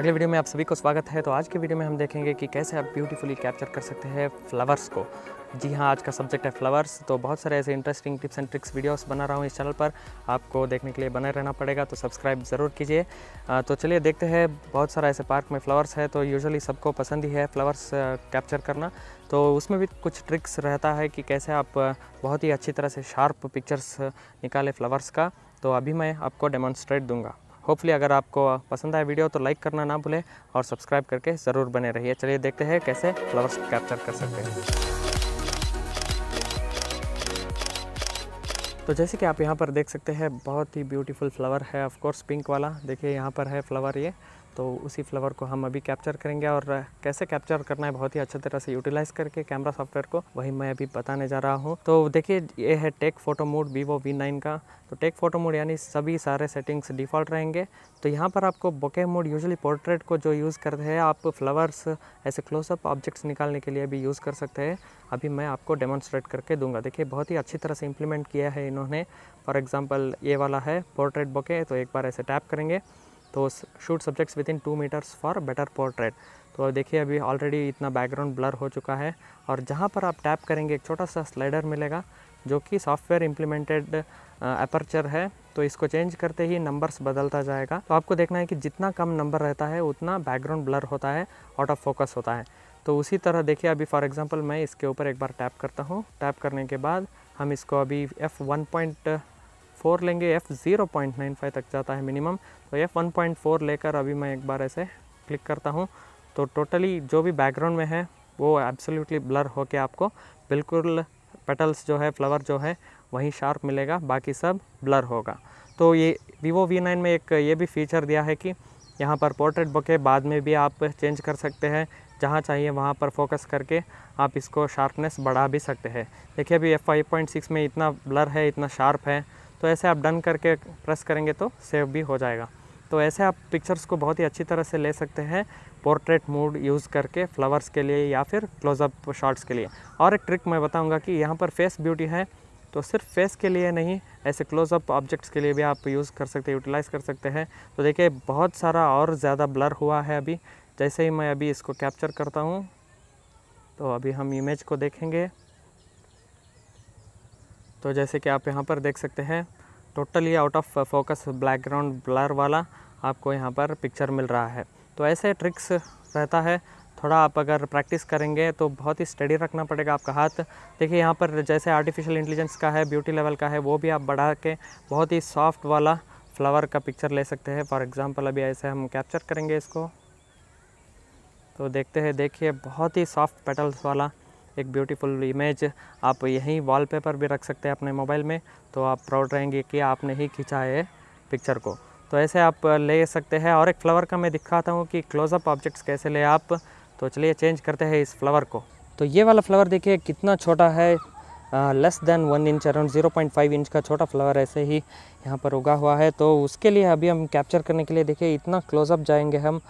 अगले वीडियो में आप सभी को स्वागत है तो आज के वीडियो में हम देखेंगे कि कैसे आप ब्यूटीफुली कैप्चर कर सकते हैं फ्लावर्स को जी हाँ आज का सब्जेक्ट है फ्लावर्स तो बहुत सारे ऐसे interesting tips and tricks videos बना रहा हूँ इस चैनल पर आपको देखने के लिए बने रहना पड़ेगा तो सब्सक्राइब ज़रूर कीजिए तो चलिए देखते हैं बहुत सारा ऐसे पार्क में फ्लावर्स है तो यूजुअली सबको पसंद ही है फ्लावर्स कैप्चर करना तो उसमें भी कुछ ट्रिक्स रहता है कि कैसे आप बहुत ही अच्छी तरह से शार्प पिक्चर्स निकाले फ्लावर्स का तो अभी मैं आपको डेमॉन्स्ट्रेट दूँगा होपफुली अगर आपको पसंद आए वीडियो तो लाइक करना ना भूलें और सब्सक्राइब करके ज़रूर बने रहिए चलिए देखते हैं कैसे फ्लावर्स कैप्चर कर सकते हैं तो जैसे कि आप यहाँ पर देख सकते हैं बहुत ही ब्यूटीफुल फ्लावर है ऑफ कोर्स पिंक वाला देखिए यहाँ पर है फ्लावर ये तो उसी फ्लावर को हम अभी कैप्चर करेंगे और कैसे कैप्चर करना है बहुत ही अच्छे तरह से यूटिलाइज़ करके कैमरा सॉफ्टवेयर को वही मैं अभी बताने जा रहा हूँ तो देखिए ये है take photo mode Vivo V nine का तो टेक फोटो मोड यानी सभी सारे सेटिंग्स डिफ़ॉल्ट रहेंगे तो यहाँ पर आपको बोके मोड यूजुअली पोर्ट्रेट को जो यूज़ करते हैं आप फ्लावर्स ऐसे क्लोजअप ऑब्जेक्ट्स निकालने के लिए भी यूज़ कर सकते हैं अभी मैं आपको डेमोन्स्ट्रेट करके दूंगा देखिए बहुत ही अच्छी तरह से इम्प्लीमेंट किया है इन्होंने फॉर एग्ज़ाम्पल ये वाला है पोर्ट्रेट बोके तो एक बार ऐसे टैप करेंगे तो shoot subjects within two metres for better portrait तो देखिए अभी ऑलरेडी इतना बैकग्राउंड ब्लर हो चुका है और जहाँ पर आप टैप करेंगे एक छोटा सा स्लाइडर मिलेगा जो कि सॉफ्टवेयर इम्प्लीमेंटेड अपर्चर है तो इसको चेंज करते ही नंबर्स बदलता जाएगा तो आपको देखना है कि जितना कम नंबर रहता है उतना बैकग्राउंड ब्लर होता है आउट ऑफ फोकस होता है तो उसी तरह देखिए अभी फॉर एग्जांपल मैं इसके ऊपर एक बार टैप करता हूँ टैप करने के बाद हम इसको अभी एफ़ वन पॉइंट फोर लेंगे F zero point nine five तक जाता है मिनिमम तो एफ़ वन पॉइंट फोर लेकर अभी मैं एक बार ऐसे क्लिक करता हूँ तो टोटली जो भी बैकग्राउंड में है वो एब्सोल्यूटली ब्लर होकर आपको बिल्कुल पेटल्स जो है फ्लावर जो है वहीं शार्प मिलेगा बाकी सब ब्लर होगा तो ये वीवो वी नाइन में एक ये भी फीचर दिया है कि यहाँ पर पोर्ट्रेट बुके बाद में भी आप चेंज कर सकते हैं जहाँ चाहिए वहाँ पर फोकस करके आप इसको शार्पनेस बढ़ा भी सकते हैं देखिए अभी एफ फाइव पॉइंट सिक्स में इतना ब्लर है इतना शार्प है तो ऐसे आप डन करके प्रेस करेंगे तो सेव भी हो जाएगा तो ऐसे आप पिक्चर्स को बहुत ही अच्छी तरह से ले सकते हैं पोर्ट्रेट मोड यूज़ करके फ्लावर्स के लिए या फिर क्लोजअप शॉट्स के लिए और एक ट्रिक मैं बताऊंगा कि यहाँ पर फेस ब्यूटी है तो सिर्फ फेस के लिए नहीं ऐसे क्लोजअप ऑब्जेक्ट्स के लिए भी आप यूज़ कर सकते हैं यूटिलाइज़ कर सकते हैं तो देखिए बहुत सारा और ज़्यादा ब्लर हुआ है अभी जैसे ही मैं अभी इसको कैप्चर करता हूँ तो अभी हम इमेज को देखेंगे तो जैसे कि आप यहाँ पर देख सकते हैं totally out of focus ground blur वाला आपको यहाँ पर पिक्चर मिल रहा है तो ऐसे ट्रिक्स रहता है थोड़ा आप अगर प्रैक्टिस करेंगे तो बहुत ही स्टडी रखना पड़ेगा आपका हाथ देखिए यहाँ पर जैसे आर्टिफिशियल इंटेलिजेंस का है ब्यूटी लेवल का है वो भी आप बढ़ा के बहुत ही सॉफ्ट वाला फ्लावर का पिक्चर ले सकते हैं फॉर एग्ज़ाम्पल अभी ऐसे हम कैप्चर करेंगे इसको तो देखते हैं देखिए बहुत ही सॉफ्ट पेटल्स वाला एक ब्यूटीफुल इमेज आप यहीं वॉलपेपर भी रख सकते हैं अपने मोबाइल में तो आप प्राउड रहेंगे कि आपने ही खींचा है पिक्चर को तो ऐसे आप ले सकते हैं और एक फ्लावर का मैं दिखाता हूँ कि क्लोजअप ऑब्जेक्ट्स कैसे ले आप तो चलिए चेंज करते हैं इस फ्लावर को तो ये वाला फ्लावर देखिए कितना छोटा है less than one inch around zero point five inch का छोटा फ्लावर ऐसे ही यहाँ पर उगा हुआ है तो उसके लिए अभी हम कैप्चर करने के लिए देखिए इतना क्लोजअप जाएंगे हम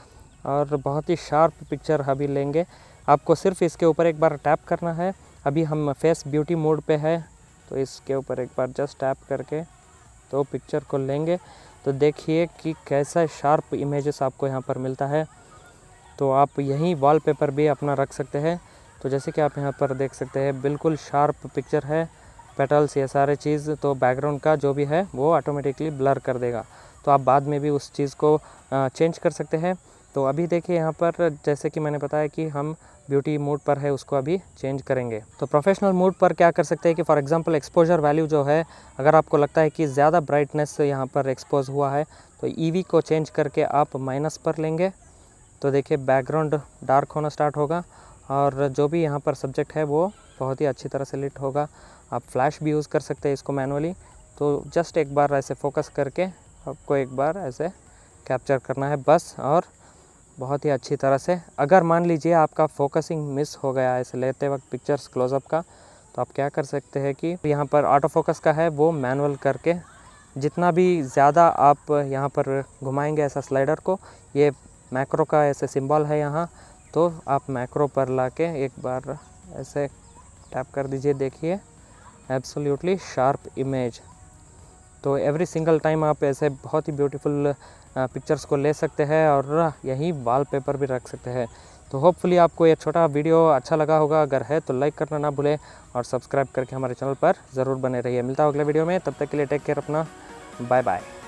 और बहुत ही शार्प पिक्चर अभी लेंगे आपको सिर्फ इसके ऊपर एक बार टैप करना है अभी हम फेस ब्यूटी मोड पे है तो इसके ऊपर एक बार जस्ट टैप करके तो पिक्चर को लेंगे तो देखिए कि कैसा शार्प इमेजेस आपको यहाँ पर मिलता है तो आप यहीं वॉलपेपर भी अपना रख सकते हैं तो जैसे कि आप यहाँ पर देख सकते हैं बिल्कुल शार्प पिक्चर है पेटल्स ये सारे चीज़ तो बैकग्राउंड का जो भी है वो ऑटोमेटिकली ब्लर कर देगा तो आप बाद में भी उस चीज़ को चेंज कर सकते हैं तो अभी देखिए यहाँ पर जैसे कि मैंने बताया कि हम ब्यूटी मोड पर है उसको अभी चेंज करेंगे तो प्रोफेशनल मोड पर क्या कर सकते हैं कि फॉर एग्जांपल एक्सपोजर वैल्यू जो है अगर आपको लगता है कि ज़्यादा ब्राइटनेस यहाँ पर एक्सपोज हुआ है तो ईवी e को चेंज करके आप माइनस पर लेंगे तो देखिए बैकग्राउंड डार्क होना स्टार्ट होगा और जो भी यहाँ पर सब्जेक्ट है वो बहुत ही अच्छी तरह से लिट होगा आप फ्लैश भी यूज़ कर सकते हैं इसको मैनुअली तो जस्ट एक बार ऐसे फोकस करके आपको एक बार ऐसे कैप्चर करना है बस और बहुत ही अच्छी तरह से अगर मान लीजिए आपका फोकसिंग मिस हो गया है लेते वक्त पिक्चर्स क्लोजअप का तो आप क्या कर सकते हैं कि यहाँ पर ऑटो फोकस का है वो मैनुअल करके जितना भी ज़्यादा आप यहाँ पर घुमाएंगे ऐसा स्लाइडर को ये मैक्रो का ऐसे सिंबल है यहाँ तो आप मैक्रो पर ला के एक बार ऐसे टैप कर दीजिए देखिए एब्सोल्यूटली शार्प इमेज तो एवरी सिंगल टाइम आप ऐसे बहुत ही ब्यूटीफुल पिक्चर्स uh, को ले सकते हैं और यही वॉलपेपर भी रख सकते हैं तो होपफुली आपको ये छोटा वीडियो अच्छा लगा होगा अगर है तो लाइक करना ना भूलें और सब्सक्राइब करके हमारे चैनल पर ज़रूर बने रहिए मिलता है अगले वीडियो में तब तक के लिए टेक केयर अपना बाय बाय